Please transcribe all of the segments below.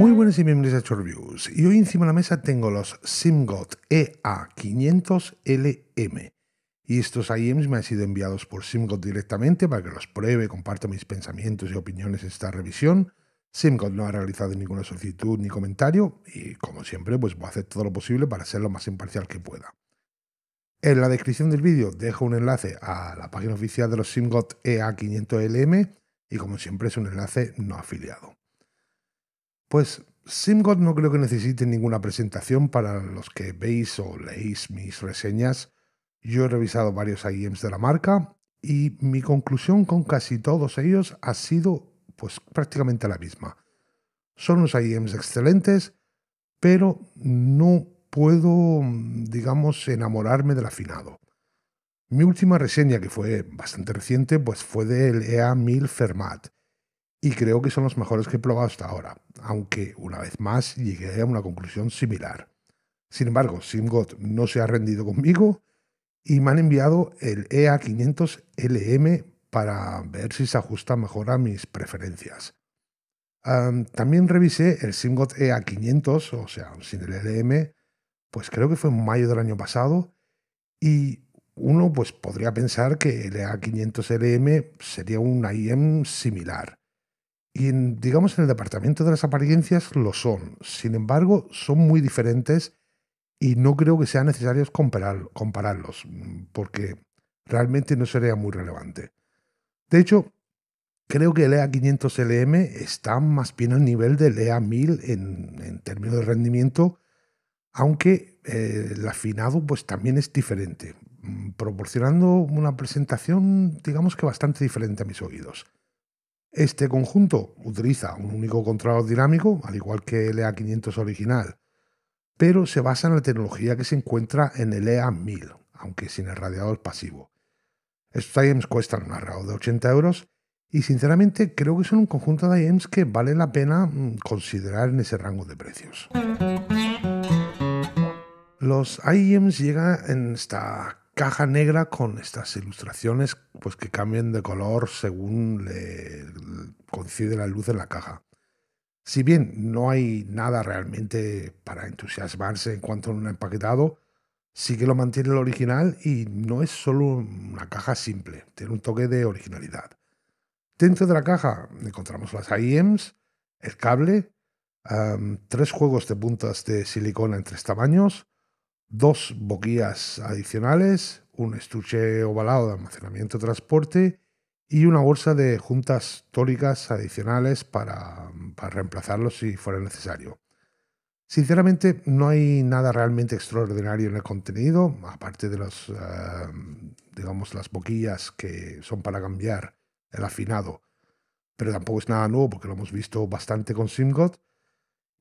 Muy buenas y bienvenidos a Chorviews. Y hoy encima de la mesa tengo los SimGot EA500LM. Y estos IEMs me han sido enviados por SimGot directamente para que los pruebe, comparta mis pensamientos y opiniones en esta revisión. SimGot no ha realizado ninguna solicitud ni comentario y como siempre pues voy a hacer todo lo posible para ser lo más imparcial que pueda. En la descripción del vídeo dejo un enlace a la página oficial de los SimGot EA500LM y como siempre es un enlace no afiliado. Pues SimGod no creo que necesite ninguna presentación para los que veis o leéis mis reseñas. Yo he revisado varios IEMs de la marca y mi conclusión con casi todos ellos ha sido pues prácticamente la misma. Son unos IEMs excelentes, pero no puedo, digamos, enamorarme del afinado. Mi última reseña, que fue bastante reciente, pues fue del EA1000 Fermat y creo que son los mejores que he probado hasta ahora, aunque una vez más llegué a una conclusión similar. Sin embargo, SimGoth no se ha rendido conmigo y me han enviado el EA500LM para ver si se ajusta mejor a mis preferencias. también revisé el SimGot EA500, o sea, sin el LM, pues creo que fue en mayo del año pasado y uno pues podría pensar que el EA500LM sería un IM similar y en, digamos, en el departamento de las apariencias lo son. Sin embargo, son muy diferentes y no creo que sea necesario compararlos, porque realmente no sería muy relevante. De hecho, creo que el EA500LM está más bien al nivel del EA1000 en, términos de rendimiento, aunque eh, el afinado pues también es diferente, mm, proporcionando una presentación digamos que bastante diferente a mis oídos. Este conjunto utiliza un único controlador dinámico, al igual que el EA500 original, pero se basa en la tecnología que se encuentra en el EA1000, aunque sin el radiador pasivo. Estos IEMs cuestan un de 80 euros y sinceramente creo que son un conjunto de IEMs que vale la pena mm, considerar en ese rango de precios. Los IEMs llegan en esta caja negra con estas ilustraciones pues que cambian de color según le coincide la luz en la caja. Si bien no hay nada realmente para entusiasmarse en cuanto a un empaquetado, sí que lo mantiene el original y no es solo una caja simple, tiene un toque de originalidad. Dentro de la caja encontramos las IEMs, el cable, tres juegos de puntas de silicona en tres tamaños, dos boquillas adicionales, un estuche ovalado de almacenamiento-transporte y una bolsa de juntas tóricas adicionales para, reemplazarlo si fuera necesario. Sinceramente, no hay nada realmente extraordinario en el contenido, aparte de eh, las boquillas que son para cambiar el afinado. Pero tampoco es nada nuevo porque lo hemos visto bastante con SimGot.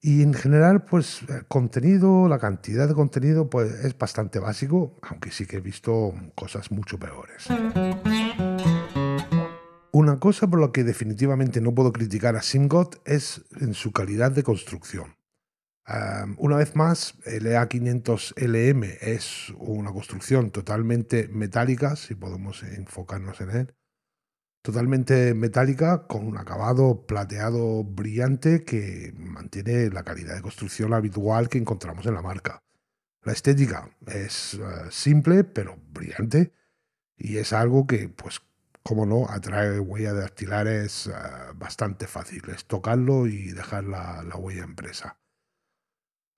Y en general, pues el contenido, la cantidad de contenido, pues es bastante básico, aunque sí que he visto cosas mucho peores. Una cosa por la que definitivamente no puedo criticar a Singot es en su calidad de construcción. una vez más, el EA500LM es una construcción totalmente metálica, si podemos enfocarnos en él, totalmente metálica con un acabado plateado brillante que mantiene la calidad de construcción habitual que encontramos en la marca. La estética es eh, simple pero brillante y es algo que, pues, como no, atrae huella de uh, eh, bastante fácil. Es Tocarlo y dejar la, huella impresa.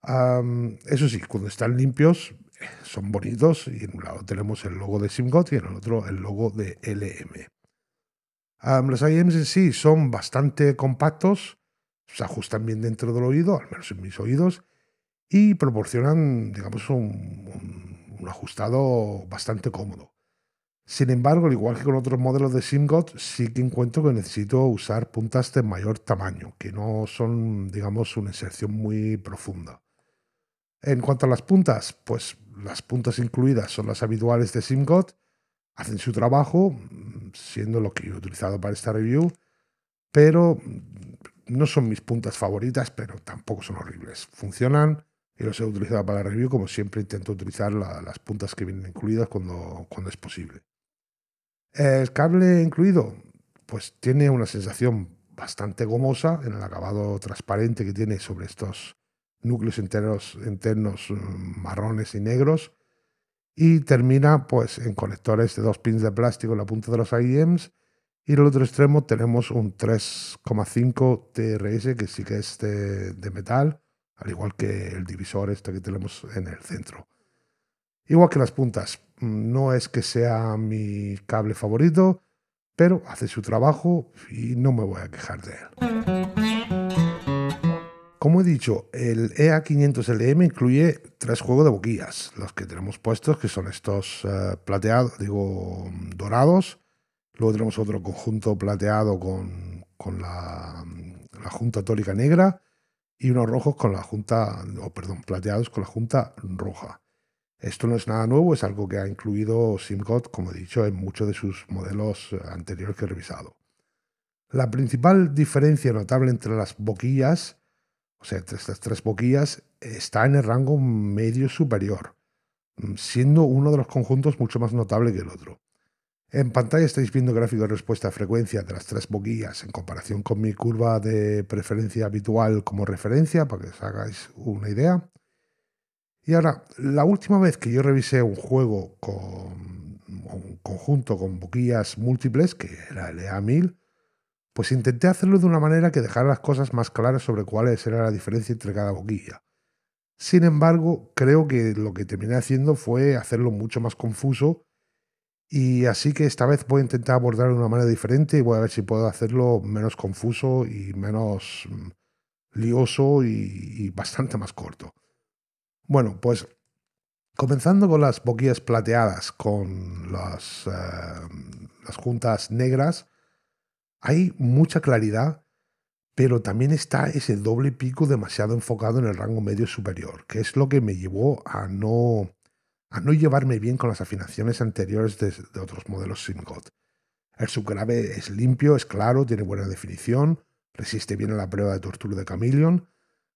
presa. eso sí, cuando están limpios son bonitos y en un lado tenemos el logo de SimGoth y en el otro el logo de LM los IEMs en sí son bastante compactos, se ajustan bien dentro del oído, al menos en mis oídos, y proporcionan, digamos, un, ajustado bastante cómodo. Sin embargo, al igual que con otros modelos de SimGod, sí que encuentro que necesito usar puntas de mayor tamaño, que no son, digamos, una inserción muy profunda. En cuanto a las puntas, pues las puntas incluidas son las habituales de SimGod hacen su trabajo, siendo lo que he utilizado para esta review, pero no son mis puntas favoritas, pero tampoco son horribles. Funcionan y los he utilizado para la review, como siempre intento utilizar las puntas que vienen incluidas cuando, es posible. El cable incluido, pues tiene una sensación bastante gomosa en el acabado transparente que tiene sobre estos núcleos internos mm, marrones y negros y termina pues en conectores de dos pins de plástico en la punta de los IEMs. y en el otro extremo tenemos un 3,5 TRS que sí que es de, metal, al igual que el divisor este que tenemos en el centro. Igual que las puntas, mm, no es que sea mi cable favorito, pero hace su trabajo y no me voy a quejar de él. Como he dicho, el EA500LM e incluye tres juegos de boquillas, los que tenemos puestos, que son estos eh, plateados, digo, dorados. Luego tenemos otro conjunto plateado con, la, junta tórica negra y unos rojos con la junta, o perdón, plateados con la junta roja. Esto no es nada nuevo, es algo que ha incluido SimCot, como he dicho, en muchos de sus modelos eh, anteriores que he revisado. La principal diferencia notable entre las boquillas o sea, estas tres boquillas está en el rango medio superior, mm, siendo uno de los conjuntos mucho más notable que el otro. En pantalla estáis viendo gráfico de respuesta a frecuencia de las tres boquillas en comparación con mi curva de preferencia habitual como referencia, para que os hagáis una idea. Y ahora, la última vez que yo revisé un juego con un conjunto con boquillas múltiples, que era el EA1000, pues intenté hacerlo de una manera que dejara las cosas más claras sobre cuál era la diferencia entre cada boquilla. Sin embargo, creo que lo que terminé haciendo fue hacerlo mucho más confuso y así que esta vez voy a intentar abordarlo de una manera diferente y voy a ver si puedo hacerlo menos confuso y menos mm, lioso y, bastante más corto. Bueno, pues comenzando con las boquillas plateadas, con las eh, juntas negras, hay mucha claridad, pero también está ese doble pico demasiado enfocado en el rango medio superior, que es lo que me llevó a no, a no llevarme bien con las afinaciones anteriores de, otros modelos SimGot. El subgrave es limpio, es claro, tiene buena definición, resiste bien a la prueba de tortura de Chameleon,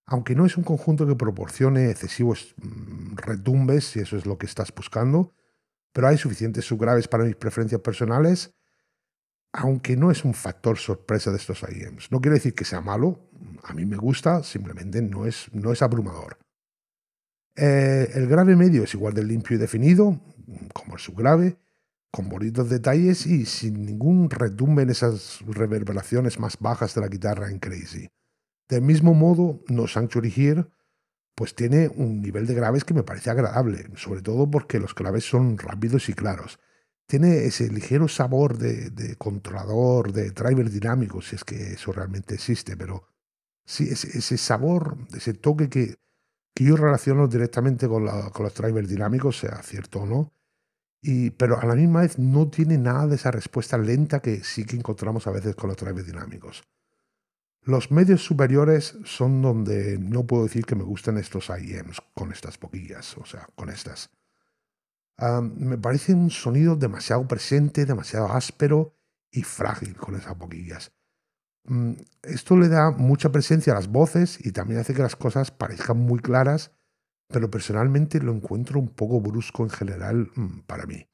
aunque no es un conjunto que proporcione excesivos mm, retumbes, si eso es lo que estás buscando, pero hay suficientes subgraves para mis preferencias personales aunque no es un factor sorpresa de estos IEMs. No quiere decir que sea malo, a mí me gusta, simplemente no es, abrumador. Eh, el grave medio es igual de limpio y definido, como el subgrave, con bonitos detalles y sin ningún retumbe en esas reverberaciones más bajas de la guitarra en Crazy. Del mismo modo, No Sanctuary Here pues tiene un nivel de graves que me parece agradable, sobre todo porque los graves son rápidos y claros tiene ese ligero sabor de, controlador, de driver dinámico, si es que eso realmente existe, pero sí, ese, sabor, ese toque que, yo relaciono directamente con, los drivers dinámicos, sea cierto o no, pero a la misma vez no tiene nada de esa respuesta lenta que sí que encontramos a veces con los drivers dinámicos. Los medios superiores son donde no puedo decir que me gustan estos IEMs con estas boquillas, o sea, con estas. Ah, me parece un sonido demasiado presente, demasiado áspero y frágil con esas boquillas. Mm, esto le da mucha presencia a las voces y también hace que las cosas parezcan muy claras, pero personalmente lo encuentro un poco brusco en general mm, para mí.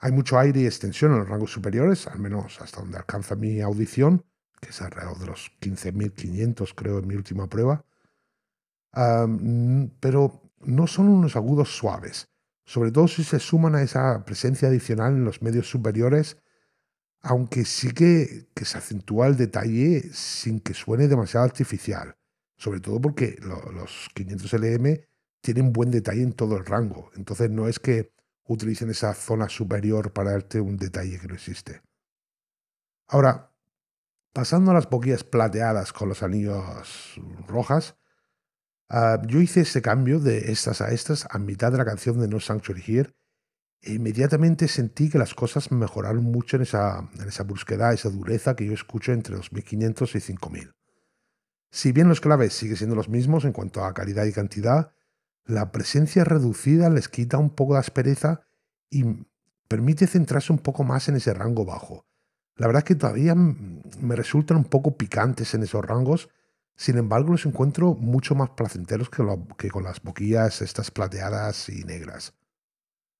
Hay mucho aire y extensión en los rangos superiores, al menos hasta donde alcanza mi audición, que es alrededor de los 15.500 creo en mi última prueba, ah, mm, pero no son unos agudos suaves sobre todo si se suman a esa presencia adicional en los medios superiores, aunque sí que, se acentúa el detalle sin que suene demasiado artificial, sobre todo porque los 500 LM tienen buen detalle en todo el rango, entonces no es que utilicen esa zona superior para darte un detalle que no existe. Ahora, pasando a las boquillas plateadas con los anillos rojas, Ah, yo hice ese cambio de estas a estas a mitad de la canción de No Sanctuary Here. E inmediatamente sentí que las cosas mejoraron mucho en esa, brusquedad, esa dureza que yo escucho entre los 1.500 y 5000. Si bien los claves siguen siendo los mismos en cuanto a calidad y cantidad, la presencia reducida les quita un poco de aspereza y permite centrarse un poco más en ese rango bajo. La verdad es que todavía me resultan un poco picantes en esos rangos, sin embargo, los encuentro mucho más placenteros que, con las boquillas estas plateadas y negras.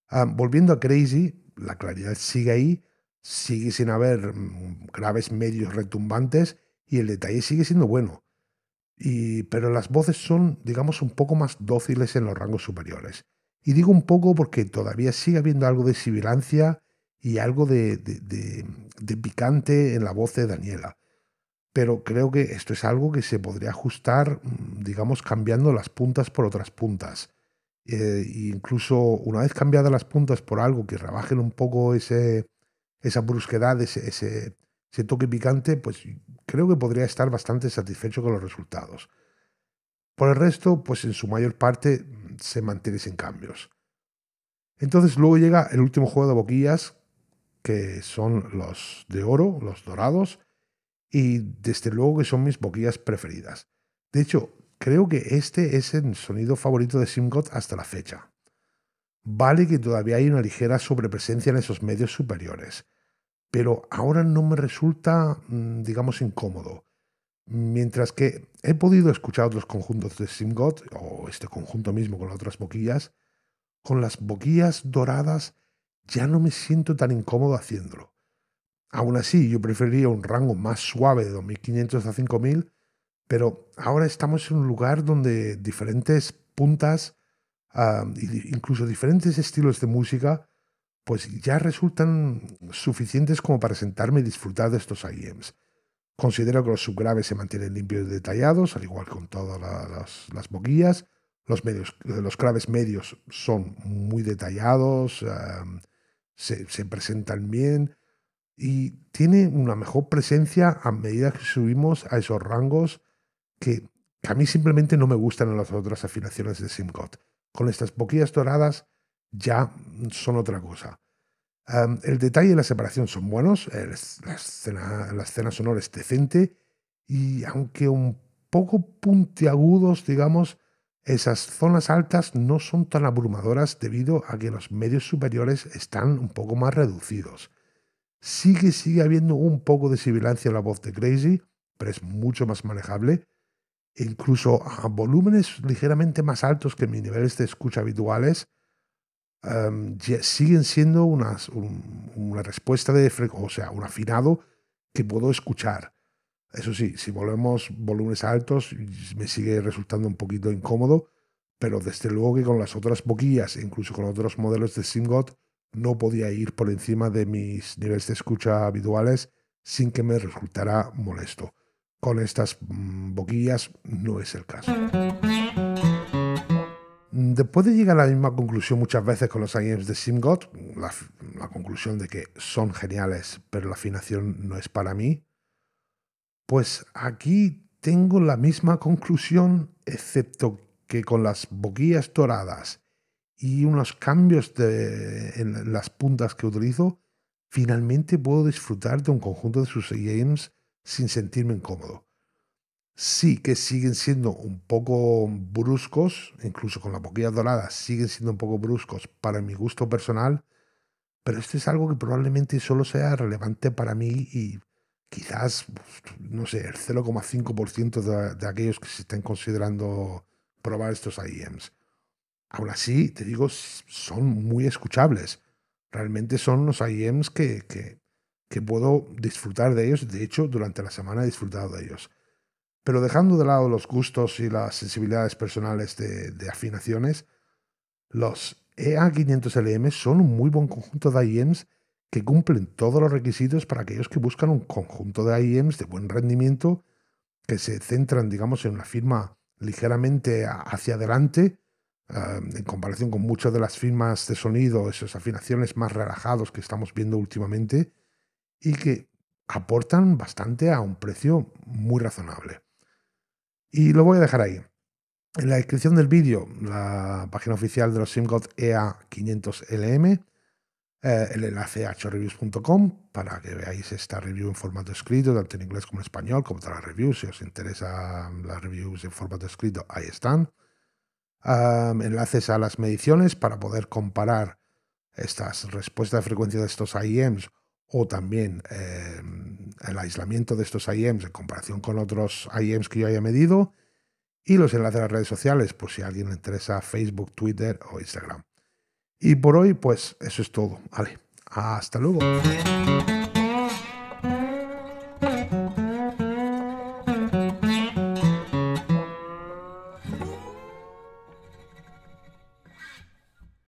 Ah, volviendo a Crazy, la claridad sigue ahí, sigue sin haber mm, graves medios retumbantes y el detalle sigue siendo bueno. Y, pero las voces son, digamos, un poco más dóciles en los rangos superiores. Y digo un poco porque todavía sigue habiendo algo de sibilancia y algo de picante en la voz de Daniela pero creo que esto es algo que se podría ajustar, mm, digamos, cambiando las puntas por otras puntas. Eh, incluso una vez cambiadas las puntas por algo que rebajen un poco esa brusquedad, ese, ese toque picante, pues creo que podría estar bastante satisfecho con los resultados. Por el resto, pues en su mayor parte mm, se mantiene sin cambios. Entonces luego llega el último juego de boquillas, que son los de oro, los dorados, y desde luego que son mis boquillas preferidas. De hecho, creo que este es el sonido favorito de SimGoth hasta la fecha. Vale que todavía hay una ligera sobrepresencia en esos medios superiores, pero ahora no me resulta, mm, digamos, incómodo. Mientras que he podido escuchar otros conjuntos de SimGoth, o este conjunto mismo con otras boquillas, con las boquillas doradas ya no me siento tan incómodo haciéndolo. Aún así, yo preferiría un rango más suave de 2.500 a 5.000, pero ahora estamos en un lugar donde diferentes puntas, incluso diferentes estilos de música, pues ya resultan suficientes como para sentarme y disfrutar de estos IEMs. Considero que los subgraves se mantienen limpios y detallados, al igual que con todas las, boquillas. Los, medios, los graves medios son muy detallados, se, presentan bien y tiene una mejor presencia a medida que subimos a esos rangos que, a mí simplemente no me gustan en las otras afinaciones de Simcot. Con estas boquillas doradas ya son otra cosa. el detalle y la separación son buenos, la, escena, la escena sonora es decente y aunque un poco puntiagudos, digamos, esas zonas altas no son tan abrumadoras debido a que los medios superiores están un poco más reducidos. Sigue, sigue habiendo un poco de sibilancia en la voz de Crazy, pero es mucho más manejable. incluso a volúmenes ligeramente más altos que mis niveles de escucha habituales, em, siguen siendo una respuesta de, o sea, un afinado que puedo escuchar. Eso sí, si volvemos volúmenes altos, me sigue resultando un poquito incómodo, pero desde luego que con las otras boquillas, incluso con otros modelos de Singot no podía ir por encima de mis niveles de escucha habituales sin que me resultara molesto. Con estas mm, boquillas no es el caso. Después de llegar a la misma conclusión muchas veces con los IMs de SimGot, la, la conclusión de que son geniales, pero la afinación no es para mí, pues aquí tengo la misma conclusión, excepto que con las boquillas doradas y unos cambios en las puntas que utilizo, finalmente puedo disfrutar de un conjunto de sus games sin sentirme incómodo. Sí que siguen siendo un poco bruscos, incluso con la boquilla dorada, siguen siendo un poco bruscos para mi gusto personal, pero esto es algo que probablemente solo sea relevante para mí y quizás, pues, no sé, el 0,5% de, de, aquellos que se estén considerando probar estos IEMs. Aún así, te digo, son muy escuchables. Realmente son los IEMs que, que, puedo disfrutar de ellos. De hecho, durante la semana he disfrutado de ellos. Pero dejando de lado los gustos y las sensibilidades personales de, de afinaciones, los EA500LM son un muy buen conjunto de IEMs que cumplen todos los requisitos para aquellos que buscan un conjunto de IEMs de buen rendimiento que se centran, digamos, en una firma ligeramente hacia adelante Em, en comparación con muchas de las firmas de sonido, esas afinaciones más relajados que estamos viendo últimamente y que aportan bastante a un precio muy razonable. Y lo voy a dejar ahí. En la descripción del vídeo, la página oficial de los SimGod EA500LM, eh, el enlace a hreviews.com para que veáis esta review en formato escrito, tanto en inglés como en español, como todas las reviews. Si os interesa las reviews en formato escrito, ahí están enlaces a las mediciones para poder comparar estas respuestas de frecuencia de estos IEMs o también em, el aislamiento de estos IEMs en comparación con otros IEMs que yo haya medido y los enlaces a las redes sociales por si a alguien le interesa Facebook, Twitter o Instagram. Y por hoy pues eso es todo. Vale, hasta luego.